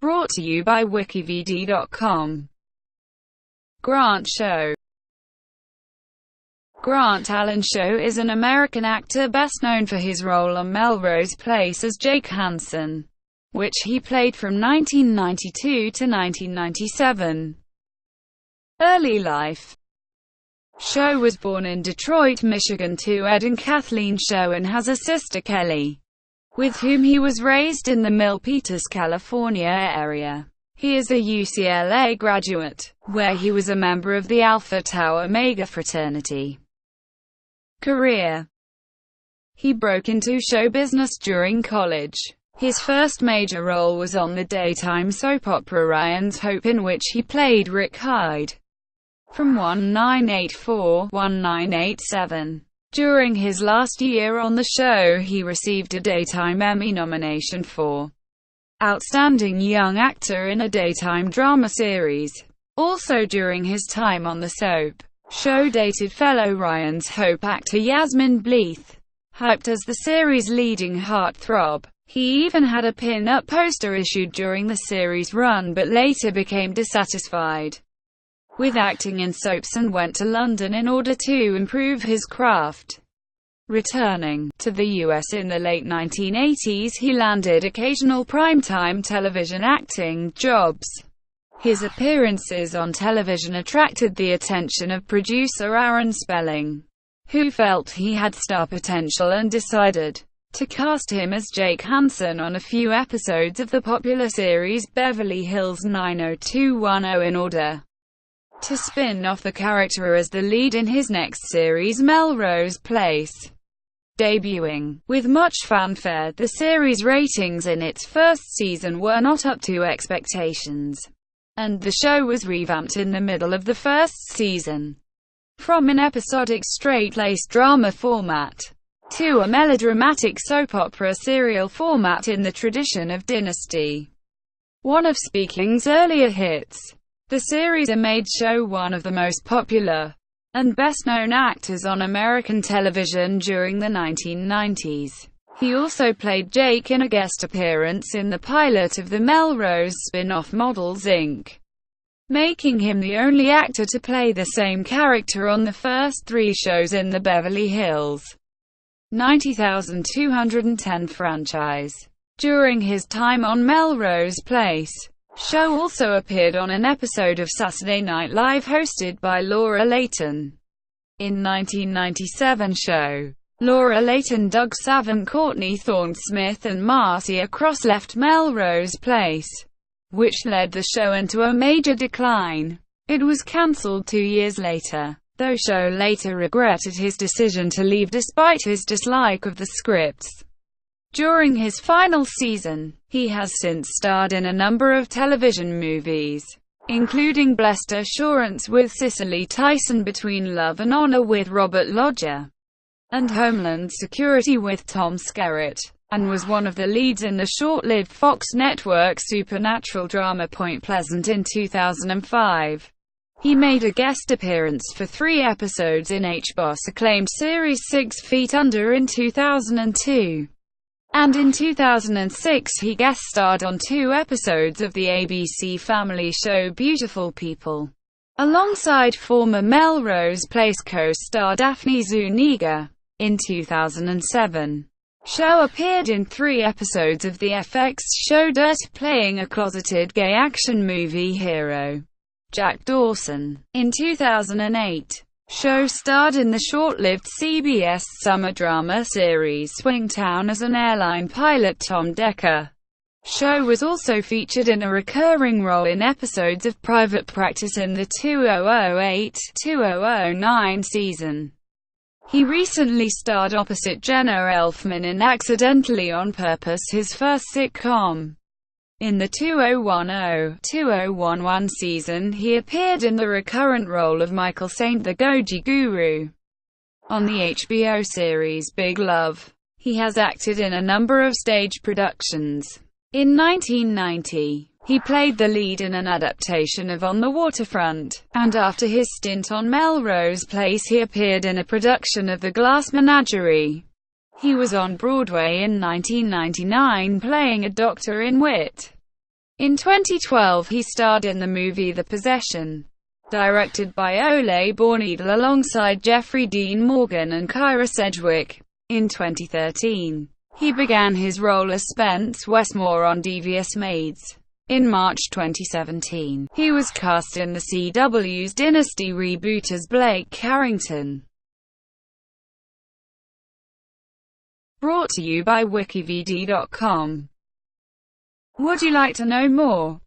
Brought to you by wikivd.com. Grant Show Grant Allen Show is an American actor best known for his role on Melrose Place as Jake Hansen, which he played from 1992 to 1997. Early life Show was born in Detroit, Michigan to Ed and Kathleen Show and has a sister Kelly with whom he was raised in the Milpitas, California area. He is a UCLA graduate, where he was a member of the Alpha Tau Omega fraternity. Career He broke into show business during college. His first major role was on the daytime soap opera Ryan's Hope in which he played Rick Hyde. From 1984-1987, during his last year on the show he received a Daytime Emmy nomination for Outstanding Young Actor in a Daytime Drama Series. Also during his time on the soap show dated fellow Ryan's Hope actor Yasmin Bleeth. Hyped as the series' leading heartthrob, he even had a pin-up poster issued during the series run but later became dissatisfied with acting in soaps and went to London in order to improve his craft. Returning to the US in the late 1980s he landed occasional primetime television acting jobs. His appearances on television attracted the attention of producer Aaron Spelling, who felt he had star potential and decided to cast him as Jake Hansen on a few episodes of the popular series Beverly Hills 90210 in order to spin off the character as the lead in his next series Melrose Place. Debuting with much fanfare, the series ratings in its first season were not up to expectations, and the show was revamped in the middle of the first season from an episodic straight-laced drama format to a melodramatic soap opera serial format in the tradition of Dynasty, one of Speaking's earlier hits. The series made Show one of the most popular and best-known actors on American television during the 1990s. He also played Jake in a guest appearance in the pilot of the Melrose spin-off Models Inc., making him the only actor to play the same character on the first three shows in the Beverly Hills 90210 franchise. During his time on Melrose Place, Show also appeared on an episode of Saturday Night Live hosted by Laura Layton. In 1997 show, Laura Layton, Doug Savant, Courtney Thorne Smith and Marcia Cross left Melrose Place, which led the show into a major decline. It was cancelled two years later, though Show later regretted his decision to leave despite his dislike of the scripts. During his final season, he has since starred in a number of television movies, including Blessed Assurance with Cicely Tyson, Between Love and Honor with Robert Lodger, and Homeland Security with Tom Skerritt, and was one of the leads in the short-lived Fox Network supernatural drama Point Pleasant in 2005. He made a guest appearance for three episodes in HBOS acclaimed series Six Feet Under in 2002 and in 2006 he guest starred on two episodes of the ABC Family show Beautiful People, alongside former Melrose Place co-star Daphne Zuniga. In 2007, show appeared in three episodes of the FX show Dirt, playing a closeted gay action movie hero, Jack Dawson. In 2008, show starred in the short-lived CBS summer drama series Swingtown as an airline pilot Tom Decker. Show was also featured in a recurring role in episodes of Private Practice in the 2008-2009 season. He recently starred opposite Jenna Elfman in Accidentally on Purpose, his first sitcom. In the 2010-2011 season he appeared in the recurrent role of Michael Saint the Goji Guru on the HBO series Big Love. He has acted in a number of stage productions. In 1990, he played the lead in an adaptation of On the Waterfront, and after his stint on Melrose Place he appeared in a production of The Glass Menagerie. He was on Broadway in 1999 playing a doctor in Wit. In 2012 he starred in the movie The Possession, directed by Ole Bornedal, alongside Jeffrey Dean Morgan and Kyra Sedgwick. In 2013, he began his role as Spence Westmore on Devious Maids. In March 2017, he was cast in the CW's Dynasty reboot as Blake Carrington. Brought to you by wikivd.com. Would you like to know more?